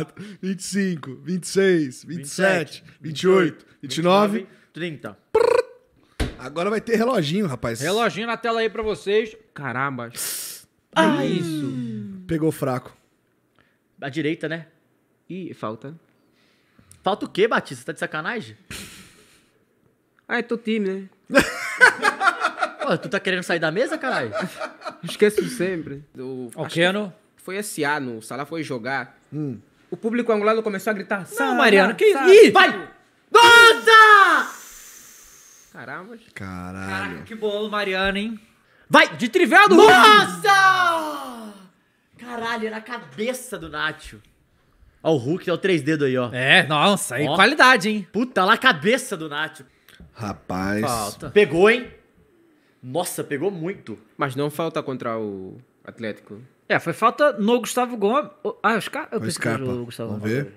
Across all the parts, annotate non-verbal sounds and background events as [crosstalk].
24, 25, 26, 27, 27 28, 29, 29 30. Prrr. Agora vai ter reloginho, rapaz. Reloginho na tela aí pra vocês. Caramba. Ah, é isso. Pegou fraco. Da direita, né? Ih, falta. Falta o quê, Batista? Tá de sacanagem? Ah, é teu time, né? [laughs] Pô, tu tá querendo sair da mesa, caralho? Esqueço sempre. o Keno? Foi SA no. O Salah foi jogar. Hum. O público angolano começou a gritar: Não, Mariano, que isso? Ih, vai! Nossa! Caramba. Caralho. Caraca, que bolo, Mariano, hein? Vai! De trivelo? do Nossa! Caralho, era a cabeça do Nacho. Ó, o Hulk é o três dedos aí, ó. É, nossa, aí qualidade, hein? Puta lá, a cabeça do Nacho. Rapaz. Falta. Pegou, hein? Nossa, pegou muito. Mas não falta contra o Atlético. É, foi falta no Gustavo Gomes. Ah, o Scarpa? Eu pensei que era o Gustavo Vamos Gomes. Ver.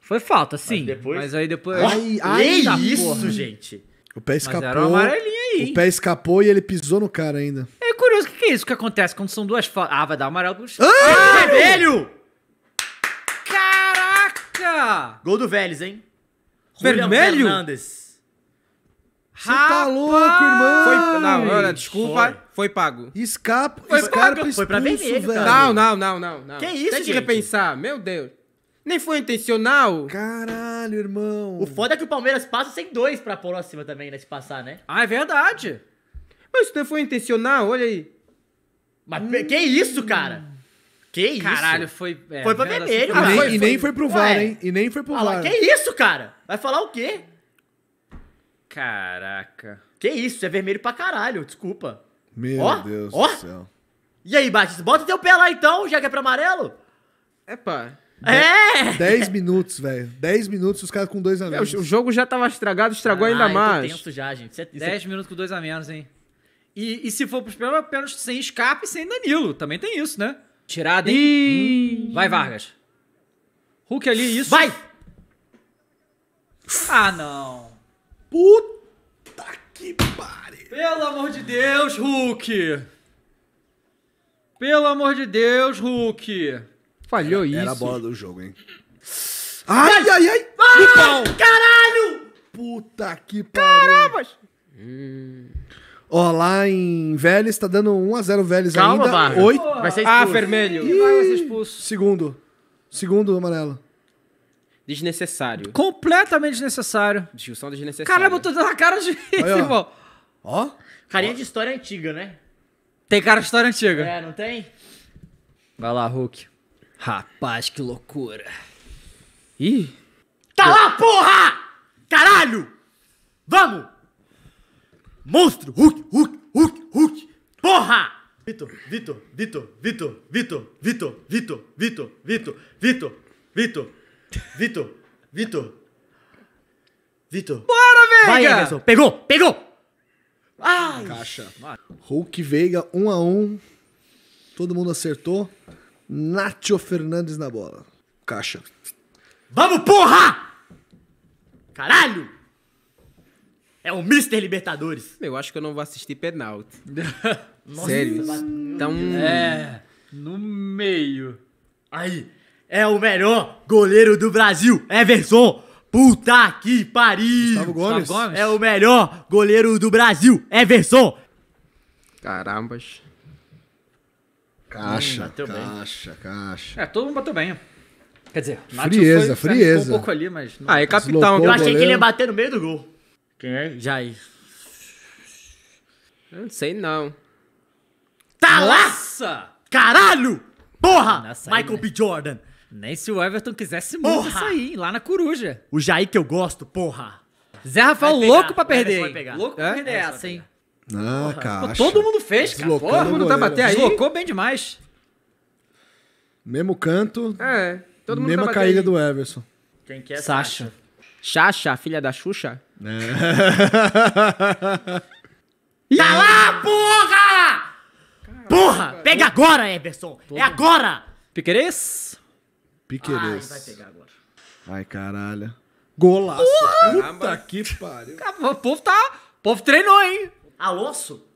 Foi falta, sim. Mas, depois... mas aí depois. Ai, ai, Eita, isso, porra. gente. O pé escapou. Mas era uma amarelinha aí. O pé escapou e ele pisou no cara ainda. É curioso, o que, que é isso que acontece quando são duas faltas? Ah, vai dar amarelo pro Gustavo. Ah, vermelho! Caraca! Gol do Vélez, hein? Vermelho? Fernandes. Você tá louco, irmão? Foi, não, olha, desculpa, foi, foi pago. Escapa, foi escarpa pago. Foi pra vermelho, velho. Não, não, não, não, não. Que isso, Tem que repensar, meu Deus. Nem foi intencional. Caralho, irmão. O foda é que o Palmeiras passa sem dois pra próxima também, né? Se passar, né? Ah, é verdade. Mas isso não foi intencional, olha aí. Mas hum. que isso, cara? Que isso? Caralho, foi. É, foi pra vermelho, assim, cara. E nem, foi, pro VAR, hein? E nem foi pro Vale. VAR. Que isso, cara? Vai falar o quê? Caraca. Que isso, é vermelho pra caralho, desculpa. Meu Deus ó. do céu. E aí, Batista, bota teu pé lá então, já que é pra amarelo. Epa. É! 10 minutos, velho. 10 minutos, os caras com dois a é, menos. É, o jogo já tava estragado, estragou ah, ainda mais. Tô tenso já, gente. 10 é... minutos com dois a menos, hein? E, e se for pros pênaltis, sem escape, sem Danilo. Também tem isso, né? Tirada, hein? E... Vai, Vargas. Hulk ali, isso. Vai! Ah, não. Puta que pariu! Pelo amor de Deus, Hulk! Pelo amor de Deus, Hulk! Falhou era, isso. Era a bola do jogo, hein? Ai, ai, ai! ai, ai caralho! Puta que pariu! Caramba! Hum. Ó, lá em Vélez tá dando 1x0 Vélez Calma, ainda. Calma, Vai ser ah, expulso. Ah, vermelho. E... vai ser expulso. Segundo. Segundo amarelo desnecessário. Completamente desnecessário. Discussão desnecessária. Caramba, eu tô dando a cara de irmão. Ó. Carinha de história antiga, né? Tem cara de história antiga. É, não tem? Vai lá, Hulk. Rapaz, que loucura. Ih. Tá eu... lá, porra! Caralho! Vamos! Monstro! Hulk, Hulk, Hulk, Hulk! Porra! Vitor, Vitor, Vitor, Vitor, Vitor, Vitor, Vitor, Vitor, Vitor, Vitor, Vitor, Vitor. Vitor, Vitor. Vitor. Bora, Veiga! Vai, Pegou, pegou! Ai. Caixa. Hulk Veiga, 1 um a 1 um. Todo mundo acertou. Nacho Fernandes na bola. Caixa. Vamos, porra! Caralho! É o Mr. Libertadores. Eu acho que eu não vou assistir penalti. [laughs] Sério. Tá um... É, no meio. Aí, é o melhor goleiro do Brasil, Everson. Puta que pariu! Gomes. Gomes. É o melhor goleiro do Brasil, Everson. Carambas. Caixa, hum, caixa, bem. caixa. É, todo mundo bateu bem. Quer dizer, frieza, foi, frieza. um pouco ali, mas... Não. Ah, é capitão. Eu achei que ele ia bater no meio do gol. Quem é? Jair. não sei não. Tá Nossa! lá! Caralho! Porra! Nossa, Michael aí, né? B. Jordan. Nem se o Everton quisesse muito sair lá na coruja. O Jair que eu gosto, porra. Zé Rafael louco pra perder. Vai pegar. Louco pra perder é, essa, hein? Ah, cara. Todo mundo fez, cara. Porra, todo mundo tá bater aí. Deslocou bem demais. Mesmo canto. É. Todo mundo tá mesma tá caída aí. do Everson. Quem que é Sasha? Sasha, filha da Xuxa? É. tá lá, porra! Caramba, porra! Cara. Pega agora, Everson! É todo é agora! Piqueires? Piqueires. Ai, vai pegar agora. Ai, caralho. Golaço. Uh! Puta que pariu. O povo tá. O povo treinou, hein? Alonso?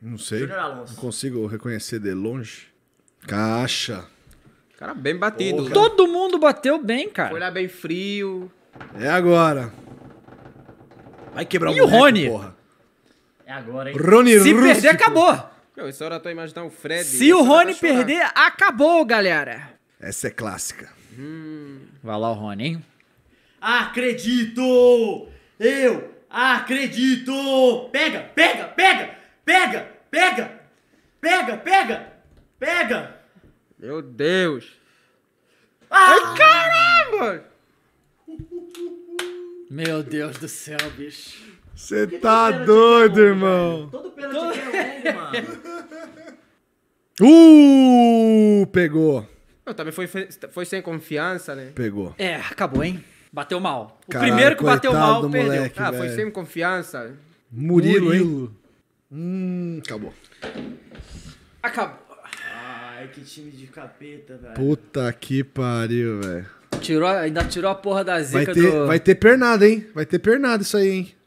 Não sei. Alonso. Não consigo reconhecer de longe. Caixa. Cara, bem batido. Porra. Todo mundo bateu bem, cara. Foi lá bem frio. É agora. Vai quebrar e o boneco, Rony? Porra. É agora, hein? Rony Se Rústico. perder, acabou. É eu essa hora eu tô imaginando o Fred. Se o Rony perder, acabou, galera. Essa é clássica. Hum. Vai lá o Rony, hein? Acredito! Eu acredito! Pega, pega, pega! Pega, pega! Pega, pega! Pega! Meu Deus! Ah! Ai, ah. caramba! Meu Deus do céu, bicho. Você tá doido, irmão. Todo pênalti Todo... é bom, mano. [laughs] Uh, pegou. Não, também foi, foi sem confiança, né? Pegou. É, acabou, hein? Bateu mal. O Caralho, primeiro que bateu mal perdeu. Moleque, ah, velho. foi sem confiança. Murilo, Murilo. Hum, acabou. Acabou. Ai, que time de capeta, velho. Puta que pariu, velho. Tirou, ainda tirou a porra da zica vai ter, do... Vai ter pernada, hein? Vai ter pernada isso aí, hein?